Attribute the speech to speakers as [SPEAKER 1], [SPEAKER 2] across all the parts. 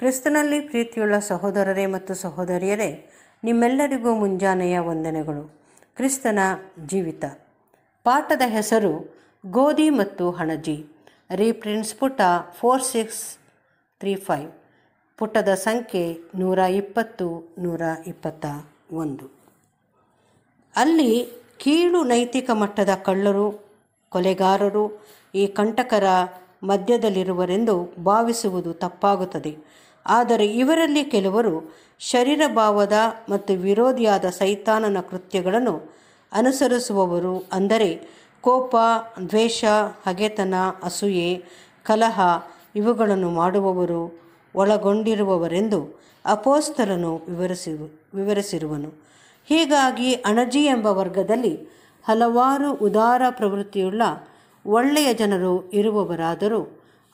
[SPEAKER 1] ಕ್ರಿಸ್ತನಲ್ಲಿ ಪ್ರೀತಿಯುಳ್ಳ ಸಹೋದರರೇ ಮತ್ತು ಸಹೋದರಿಯರೇ ನಿಮ್ಮೆಲ್ಲರಿಗೂ ಮುಂಜಾನೆಯ ವಂದನೆಗಳು ಕ್ರಿಸ್ತನ ಜೀವಿತ ಪಾಠದ ಹೆಸರು ಗೋಧಿ ಮತ್ತು ಹಣಜಿ ರೀಪ್ರಿಂಟ್ಸ್ ಪುಟ ಫೋರ್ ಸಿಕ್ಸ್ ತ್ರೀ ಫೈವ್ ಪುಟದ ಸಂಖ್ಯೆ ನೂರ ಇಪ್ಪತ್ತು ನೂರ ಇಪ್ಪತ್ತ ಒಂದು ಅಲ್ಲಿ ಕೀಳು ನೈತಿಕ ಮಟ್ಟದ ಕಳ್ಳರು ಕೊಲೆಗಾರರು ಈ ಕಂಟಕರ ಮಧ್ಯದಲ್ಲಿರುವರೆಂದು ಭಾವಿಸುವುದು ತಪ್ಪಾಗುತ್ತದೆ ಆದರೆ ಇವರಲ್ಲಿ ಕೆಲವರು ಶರೀರಭಾವದ ಮತ್ತು ವಿರೋಧಿಯಾದ ಸೈತಾನನ ಕೃತ್ಯಗಳನ್ನು ಅನುಸರಿಸುವವರು ಅಂದರೆ ಕೋಪ ದ್ವೇಷ ಹಗೆತನ ಅಸೂಯೆ ಕಲಹ ಇವುಗಳನ್ನು ಮಾಡುವವರು ಒಳಗೊಂಡಿರುವವರೆಂದು ಅಪೋಸ್ತರನ್ನು ವಿವರಿಸಿ ವಿವರಿಸಿರುವನು ಹೀಗಾಗಿ ಅಣಜಿ ಎಂಬ ವರ್ಗದಲ್ಲಿ ಹಲವಾರು ಉದಾರ ಪ್ರವೃತ್ತಿಯುಳ್ಳ ಒಳ್ಳೆಯ ಜನರು ಇರುವವರಾದರೂ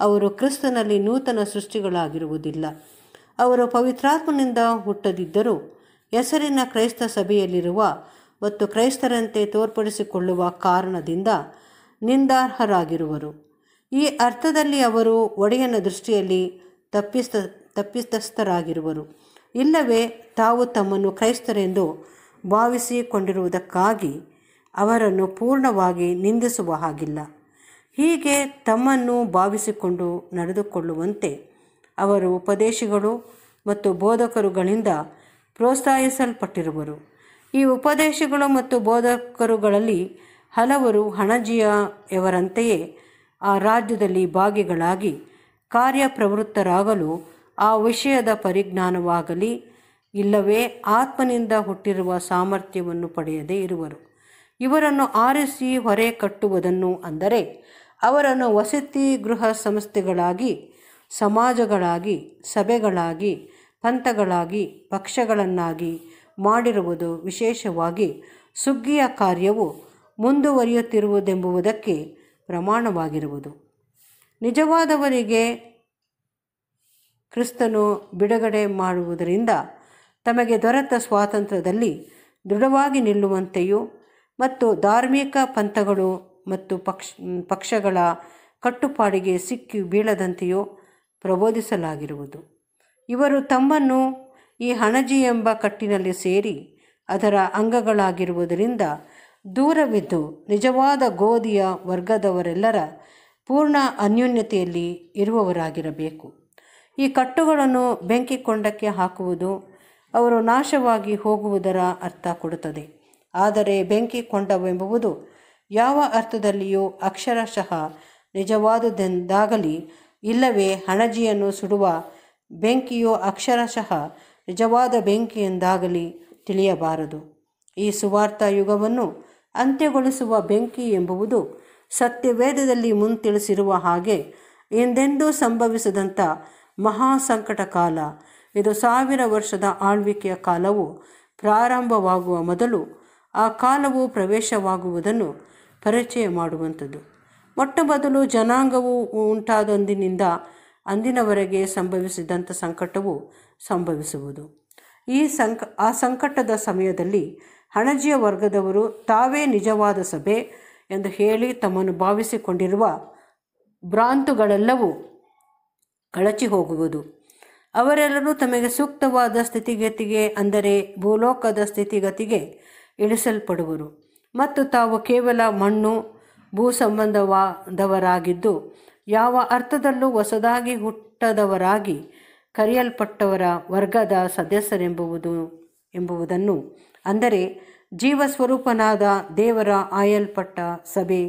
[SPEAKER 1] ಅವರು ಕ್ರಿಸ್ತನಲ್ಲಿ ನೂತನ ಸೃಷ್ಟಿಗಳಾಗಿರುವುದಿಲ್ಲ ಅವರು ಪವಿತ್ರಾತ್ಮನಿಂದ ಹುಟ್ಟದಿದ್ದರೂ ಹೆಸರಿನ ಕ್ರೈಸ್ತ ಸಭೆಯಲ್ಲಿರುವ ಮತ್ತು ಕ್ರೈಸ್ತರಂತೆ ತೋರ್ಪಡಿಸಿಕೊಳ್ಳುವ ಕಾರಣದಿಂದ ನಿಂದಾರ್ಹರಾಗಿರುವರು ಈ ಅರ್ಥದಲ್ಲಿ ಅವರು ಒಡೆಯನ ದೃಷ್ಟಿಯಲ್ಲಿ ತಪ್ಪಿಸ್ತ ತಪ್ಪಿಸ್ತಸ್ಥರಾಗಿರುವರು ಇಲ್ಲವೇ ತಾವು ತಮ್ಮನ್ನು ಕ್ರೈಸ್ತರೆಂದು ಭಾವಿಸಿಕೊಂಡಿರುವುದಕ್ಕಾಗಿ ಅವರನ್ನು ಪೂರ್ಣವಾಗಿ ನಿಂದಿಸುವ ಹಾಗಿಲ್ಲ ಹೀಗೆ ತಮ್ಮನ್ನು ಭಾವಿಸಿಕೊಂಡು ನಡೆದುಕೊಳ್ಳುವಂತೆ ಅವರು ಉಪದೇಶಗಳು ಮತ್ತು ಬೋಧಕರುಗಳಿಂದ ಪ್ರೋತ್ಸಾಹಿಸಲ್ಪಟ್ಟಿರುವರು ಈ ಉಪದೇಶಗಳು ಮತ್ತು ಬೋಧಕರುಗಳಲ್ಲಿ ಹಲವರು ಹಣಜಿಯವರಂತೆಯೇ ಆ ರಾಜ್ಯದಲ್ಲಿ ಭಾಗಿಗಳಾಗಿ ಕಾರ್ಯಪ್ರವೃತ್ತರಾಗಲು ಆ ವಿಷಯದ ಪರಿಜ್ಞಾನವಾಗಲಿ ಇಲ್ಲವೇ ಆತ್ಮನಿಂದ ಹುಟ್ಟಿರುವ ಸಾಮರ್ಥ್ಯವನ್ನು ಪಡೆಯದೇ ಇರುವರು ಇವರನ್ನು ಆರಿಸಿ ಹೊರೆ ಕಟ್ಟುವುದನ್ನು ಅಂದರೆ ಅವರನ್ನು ವಸತಿ ಗೃಹ ಸಂಸ್ಥೆಗಳಾಗಿ ಸಮಾಜಗಳಾಗಿ ಸಭೆಗಳಾಗಿ ಪಂಥಗಳಾಗಿ ಪಕ್ಷಗಳನ್ನಾಗಿ ಮಾಡಿರುವುದು ವಿಶೇಷವಾಗಿ ಸುಗ್ಗಿಯ ಕಾರ್ಯವು ಮುಂದುವರಿಯುತ್ತಿರುವುದೆಂಬುವುದಕ್ಕೆ ಪ್ರಮಾಣವಾಗಿರುವುದು ನಿಜವಾದವರಿಗೆ ಕ್ರಿಸ್ತನು ಬಿಡುಗಡೆ ಮಾಡುವುದರಿಂದ ತಮಗೆ ದೊರೆತ ಸ್ವಾತಂತ್ರ್ಯದಲ್ಲಿ ದೃಢವಾಗಿ ನಿಲ್ಲುವಂತೆಯೂ ಮತ್ತು ಧಾರ್ಮಿಕ ಪಂಥಗಳು ಮತ್ತು ಪಕ್ಷ ಪಕ್ಷಗಳ ಕಟ್ಟುಪಾಡಿಗೆ ಸಿಕ್ಕಿ ಬೀಳದಂತೆಯೂ ಪ್ರಬೋಧಿಸಲಾಗಿರುವುದು ಇವರು ತಮ್ಮನ್ನು ಈ ಹಣಜಿ ಎಂಬ ಕಟ್ಟಿನಲ್ಲಿ ಸೇರಿ ಅದರ ಅಂಗಗಳಾಗಿರುವುದರಿಂದ ದೂರವಿದ್ದು ನಿಜವಾದ ಗೋಧಿಯ ವರ್ಗದವರೆಲ್ಲರ ಪೂರ್ಣ ಅನ್ಯೋನ್ಯತೆಯಲ್ಲಿ ಇರುವವರಾಗಿರಬೇಕು ಈ ಕಟ್ಟುಗಳನ್ನು ಬೆಂಕಿ ಕೊಂಡಕ್ಕೆ ಹಾಕುವುದು ಅವರು ನಾಶವಾಗಿ ಹೋಗುವುದರ ಅರ್ಥ ಕೊಡುತ್ತದೆ ಆದರೆ ಬೆಂಕಿ ಕೊಂಡವೆಂಬುವುದು ಯಾವ ಅರ್ಥದಲ್ಲಿಯೂ ಅಕ್ಷರಶಃ ನಿಜವಾದುದೆಂದಾಗಲಿ ಇಲ್ಲವೇ ಹಣಜಿಯನ್ನು ಸುಡುವ ಬೆಂಕಿಯು ಅಕ್ಷರಶಃ ನಿಜವಾದ ಬೆಂಕಿಯೆಂದಾಗಲಿ ತಿಳಿಯಬಾರದು ಈ ಸುವಾರ್ಥ ಯುಗವನ್ನು ಅಂತ್ಯಗೊಳಿಸುವ ಬೆಂಕಿ ಎಂಬುವುದು ಸತ್ಯವೇದದಲ್ಲಿ ಮುಂತಿಳಿಸಿರುವ ಹಾಗೆ ಎಂದೆಂದೂ ಸಂಭವಿಸದಂಥ ಮಹಾ ಸಂಕಟ ಕಾಲ ಇದು ಸಾವಿರ ವರ್ಷದ ಆಳ್ವಿಕೆಯ ಕಾಲವು ಪ್ರಾರಂಭವಾಗುವ ಮೊದಲು ಆ ಕಾಲವು ಪ್ರವೇಶವಾಗುವುದನ್ನು ಪರಿಚಯ ಮಾಡುವಂಥದ್ದು ಮೊಟ್ಟ ಮೊದಲು ಜನಾಂಗವು ಉಂಟಾದೊಂದಿನಿಂದ ಅಂದಿನವರೆಗೆ ಸಂಭವಿಸಿದಂಥ ಸಂಕಟವು ಸಂಭವಿಸುವುದು ಈ ಸಂಕ ಆ ಸಂಕಟದ ಸಮಯದಲ್ಲಿ ಹಣಜಿಯ ವರ್ಗದವರು ತಾವೇ ನಿಜವಾದ ಸಭೆ ಎಂದು ಹೇಳಿ ತಮ್ಮನ್ನು ಭಾವಿಸಿಕೊಂಡಿರುವ ಭ್ರಾಂತುಗಳೆಲ್ಲವೂ ಕಳಚಿ ಹೋಗುವುದು ಅವರೆಲ್ಲರೂ ತಮಗೆ ಸೂಕ್ತವಾದ ಸ್ಥಿತಿಗತಿಗೆ ಅಂದರೆ ಭೂಲೋಕದ ಸ್ಥಿತಿಗತಿಗೆ ಇಳಿಸಲ್ಪಡುವರು ಮತ್ತು ತಾವು ಕೇವಲ ಮಣ್ಣು ಭೂ ಸಂಬಂಧವಾದವರಾಗಿದ್ದು ಯಾವ ಅರ್ಥದಲ್ಲೂ ಹೊಸದಾಗಿ ಹುಟ್ಟದವರಾಗಿ ಕರೆಯಲ್ಪಟ್ಟವರ ವರ್ಗದ ಸದಸ್ಯರೆಂಬುವುದು ಎಂಬುವುದನ್ನು ಅಂದರೆ ಜೀವಸ್ವರೂಪನಾದ ದೇವರ ಆಯಲ್ಪಟ್ಟ ಸಭೆ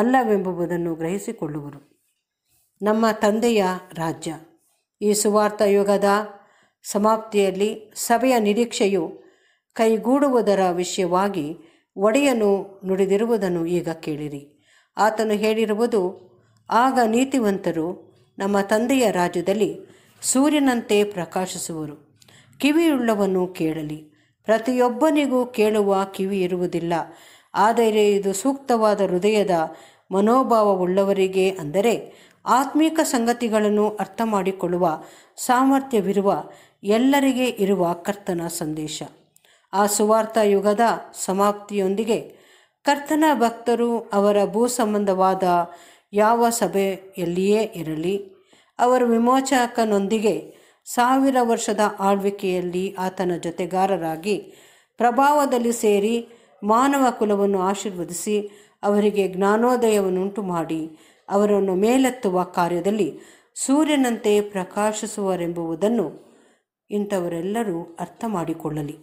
[SPEAKER 1] ಅಲ್ಲವೆಂಬುವುದನ್ನು ಗ್ರಹಿಸಿಕೊಳ್ಳುವರು ನಮ್ಮ ತಂದೆಯ ರಾಜ್ಯ ಈ ಸುವಾರ್ಥ ಯುಗದ ಸಮಾಪ್ತಿಯಲ್ಲಿ ಸಭೆಯ ನಿರೀಕ್ಷೆಯು ಕೈಗೂಡುವುದರ ವಿಷಯವಾಗಿ ಒಡೆಯನು ನುಡಿದಿರುವುದನ್ನು ಈಗ ಕೇಳಿರಿ ಆತನು ಹೇಳಿರುವುದು ಆಗ ನೀತಿವಂತರು ನಮ್ಮ ತಂದೆಯ ರಾಜ್ಯದಲ್ಲಿ ಸೂರ್ಯನಂತೆ ಪ್ರಕಾಶಿಸುವರು ಕಿವಿಯುಳ್ಳವನು ಕೇಳಲಿ ಪ್ರತಿಯೊಬ್ಬನಿಗೂ ಕೇಳುವ ಕಿವಿ ಇರುವುದಿಲ್ಲ ಆದರೆ ಇದು ಸೂಕ್ತವಾದ ಹೃದಯದ ಮನೋಭಾವವುಳ್ಳವರಿಗೆ ಅಂದರೆ ಆತ್ಮೀಕ ಸಂಗತಿಗಳನ್ನು ಅರ್ಥ ಮಾಡಿಕೊಳ್ಳುವ ಸಾಮರ್ಥ್ಯವಿರುವ ಎಲ್ಲರಿಗೆ ಇರುವ ಕರ್ತನ ಸಂದೇಶ ಆ ಸುವಾರ್ಥ ಯುಗದ ಸಮಾಪ್ತಿಯೊಂದಿಗೆ ಕರ್ತನ ಭಕ್ತರು ಅವರ ಭೂ ಸಂಬಂಧವಾದ ಯಾವ ಸಭೆಯಲ್ಲಿಯೇ ಇರಲಿ ಅವರ ವಿಮೋಚಕನೊಂದಿಗೆ ಸಾವಿರ ವರ್ಷದ ಆಳ್ವಿಕೆಯಲ್ಲಿ ಆತನ ಜೊತೆಗಾರರಾಗಿ ಪ್ರಭಾವದಲ್ಲಿ ಸೇರಿ ಮಾನವ ಕುಲವನ್ನು ಆಶೀರ್ವದಿಸಿ ಅವರಿಗೆ ಜ್ಞಾನೋದಯವನ್ನುಂಟು ಮಾಡಿ ಅವರನ್ನು ಮೇಲೆತ್ತುವ ಕಾರ್ಯದಲ್ಲಿ ಸೂರ್ಯನಂತೆ ಪ್ರಕಾಶಿಸುವರೆಂಬುವುದನ್ನು ಇಂಥವರೆಲ್ಲರೂ ಅರ್ಥ ಮಾಡಿಕೊಳ್ಳಲಿ